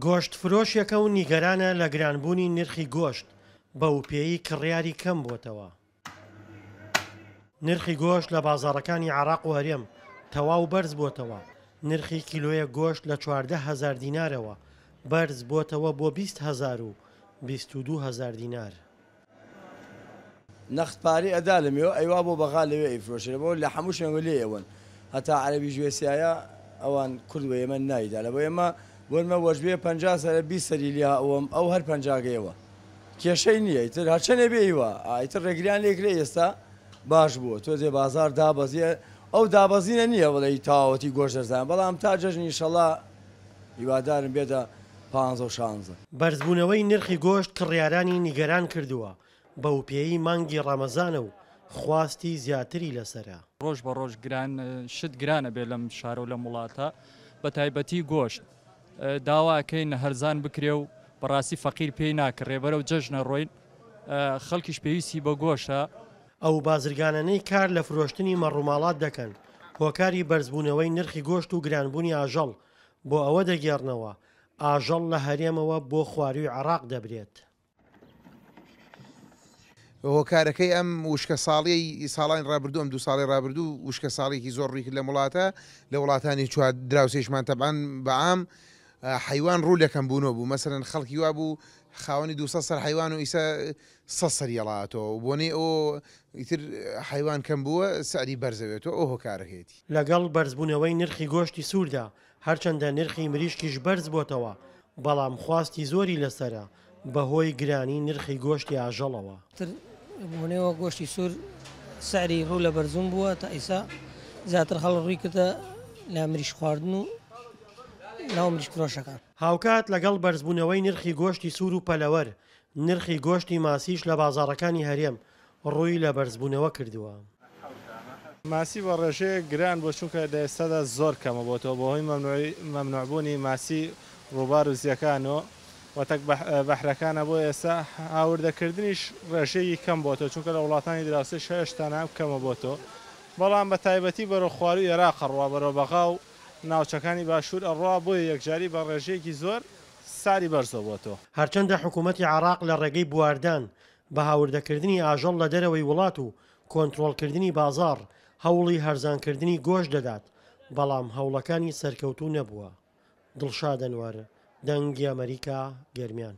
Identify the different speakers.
Speaker 1: گۆشت فرۆشیەکە و نیگەرانە لە گرانبوونی نرخی گۆشت بە وپێی کڕیاری کەم بۆتەوە. نرخی گۆشت لە بازارەکانی عراق و هەرێم تەواو بەرز بۆتەوە. نرخی کیلۆیە گۆشت لە 14هزار دینارەوە بەرز بۆتەوە بۆ 20هزار و 22هزار دینار. نەختپاری ئەدا لەمەوە ئەیوا بۆ بەغا لەوێ
Speaker 2: ئەیفرۆشەوە لە هەموو شوێن لێ ئەوەن هەتا عەربی ژێسیایە ئەوان کورد و ئێمە نایدا لەبە ئێمە بۆنمە وەژبێ پ سەرە بی سەریلیا ئەوم ئەو هەر پنجگەیەوە کێشەی نییە تر هەچەنێ بێیوە ئایتر ڕێگریان لێکرێ ئێستا باش بووە تۆزێ بازار دابەزیە ئەو دابەزیینە نییە بڵی تاوەتی گۆژەرزان بەڵام تا جەژنی شەڵا هیوادارم بێتە 16
Speaker 1: بەرزبوونەوەی نرخی گۆشت کڕیارانی نیگەران کردووە بە وپێی مانگی ڕەمەزانە و خواستی زیاتری لەسرە ڕۆژ بە ڕۆژ گران شت گرانە بێ لەم شارە و لە وڵاتە بە تایبەتی گۆشت داواکەین هەرزان بکرێ و بەڕاستی فەقیر پێی ناکە ڕێبەرە و جەژنە ڕۆین خەڵکیش پێویستی بە گۆشە ئەو بازرگانەی کار لە فرۆشتنی مەڕووماڵات دەکەن هۆکاری بەرزبوونەوەی نرخی گۆشت و گرانبوونی ئاژەڵ بۆ
Speaker 3: ئەوە دەگێڕنەوە ئاژەڵ لە هەرێمەوە بۆ خواروی عراق دەبرێت. هۆکارەکەی ئەم وشکە ساڵی ساڵانی رابرردوم دو ساڵی رابرردوو وشکە ساڵێکی زۆر ڕیک لە وڵاتە لە وڵاتانی چوار دراوسێشمان تەبان بەعام حیوان ڕوو لەکەم بوونەوە بوو مەسەرن خەڵکی وا بوو خاوەنی دو سەر حیوان و ئیسا سە سەریەڵاتەوە بۆنێ ئەو ئیتر حیوان کەم بووە ساری بەرزەوێتەوە ئەو هۆکارهێتی
Speaker 1: لەگەڵ بەرزبوونەوەی نرخی گۆشتی سووردا هەرچەندە نرخی مریشکیش بەرز بۆتەوە بەڵام خواستی زۆری لەسرە بەهۆی گرانی نرخی گۆشتی ئاژەڵەوە بۆنەوە گۆشتی سوور ساری ڕوو لە بەرزوم بووە تا ئیسا زیاتر هەڵ ڕووی کردە لە مریش خواردن و لەو مریشکرۆشەکان هاوکات لەگەڵ بەرزبوونەوەی نرخی گۆشتی سوور و پەلەوەر نرخی گۆشتی ماسیش لە بازارەکانی هەرێم ڕووی لە بەرزبوونەوە کردووە.
Speaker 4: ماسی بە ڕێژەیە گران بۆ چونکە لە ئێستادا زۆر کەمە بۆتەوە بۆهۆی مەمنوعبوونی ماسی ڕووبار و زیەکانەوە وەتەک بەحرەکانە بۆ ئێستا هاوردەکردنیش ڕێژەیە کەم بۆتەوە چونکە لە وڵاتانی دراسی شەشتانە کەمە بۆتەوە بەڵام بە تایبەتی بەرە خواری عێراق ڕوا بەرەوە بەغااو ناوچەکانی باشوور ئەڕوا بۆ یەکجاری بە ڕێژەیەکی زۆر ساری بەرزەوەتەوە
Speaker 1: هەرچەندە حکوومەتتی عراق لە ڕێگەی بواردان بە هاوردەکردنی ئاژەڵ لە دەرەوەی وڵات و کۆنتترۆلکردنی بازار هەوڵی هەرزانکردنی گۆش دەدات بەڵام هەوڵەکانی سەرکەوتو نەبووە دڵشادەنوارە دەنگی ئەمریکا گرمیان